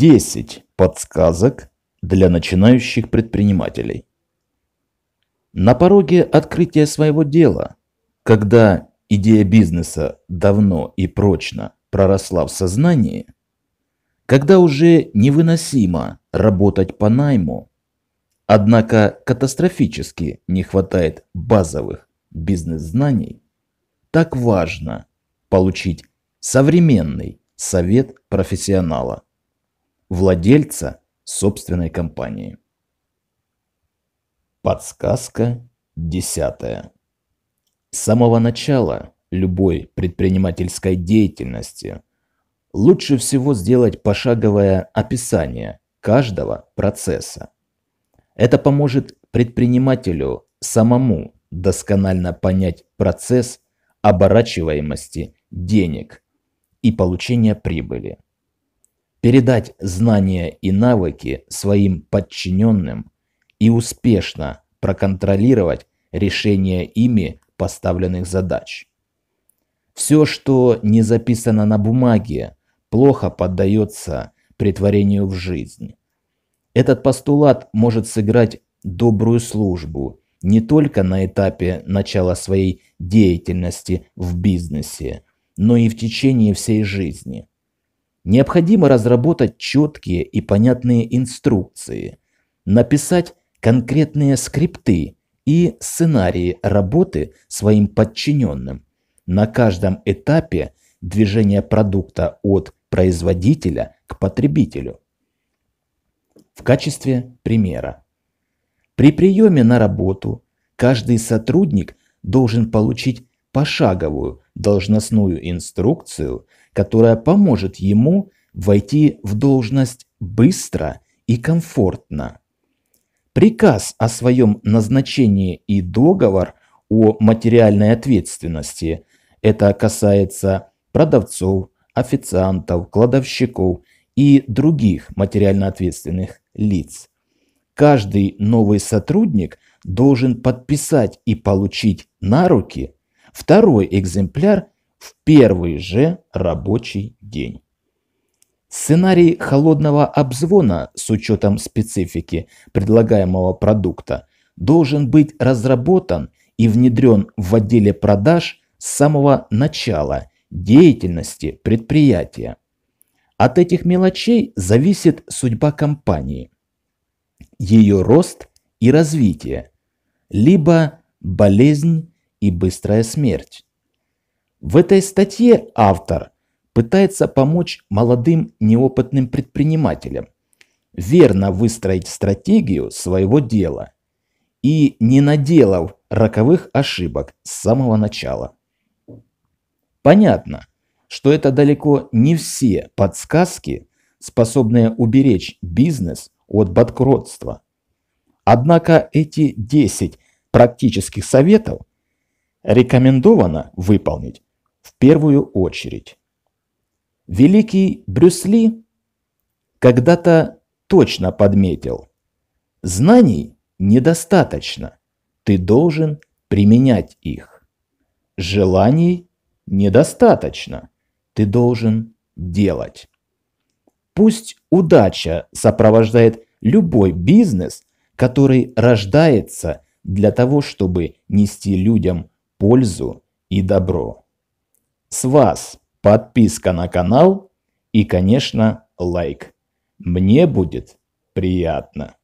10 подсказок для начинающих предпринимателей. На пороге открытия своего дела, когда идея бизнеса давно и прочно проросла в сознании, когда уже невыносимо работать по найму, однако катастрофически не хватает базовых бизнес-знаний, так важно получить современный совет профессионала – владельца собственной компании. Подсказка десятая. С самого начала любой предпринимательской деятельности лучше всего сделать пошаговое описание каждого процесса. Это поможет предпринимателю самому досконально понять процесс оборачиваемости денег и получения прибыли – передать знания и навыки своим подчиненным и успешно проконтролировать решение ими поставленных задач. Все, что не записано на бумаге, плохо поддается притворению в жизнь. Этот постулат может сыграть добрую службу не только на этапе начала своей деятельности в бизнесе, но и в течение всей жизни. Необходимо разработать четкие и понятные инструкции, написать конкретные скрипты и сценарии работы своим подчиненным. На каждом этапе движения продукта от производителя к потребителю. В качестве примера. При приеме на работу каждый сотрудник должен получить пошаговую должностную инструкцию – которая поможет ему войти в должность быстро и комфортно. Приказ о своем назначении и договор о материальной ответственности – это касается продавцов, официантов, кладовщиков и других материально ответственных лиц. Каждый новый сотрудник должен подписать и получить на руки второй экземпляр в первый же рабочий день. Сценарий холодного обзвона с учетом специфики предлагаемого продукта должен быть разработан и внедрен в отделе продаж с самого начала деятельности предприятия. От этих мелочей зависит судьба компании, ее рост и развитие, либо болезнь и быстрая смерть. В этой статье автор пытается помочь молодым неопытным предпринимателям верно выстроить стратегию своего дела и не наделав роковых ошибок с самого начала. Понятно, что это далеко не все подсказки, способные уберечь бизнес от банкротства. Однако эти 10 практических советов рекомендовано выполнить в первую очередь. Великий Брюсли когда-то точно подметил, знаний недостаточно, ты должен применять их. Желаний недостаточно, ты должен делать. Пусть удача сопровождает любой бизнес, который рождается для того, чтобы нести людям пользу и добро. С вас подписка на канал и, конечно, лайк. Мне будет приятно.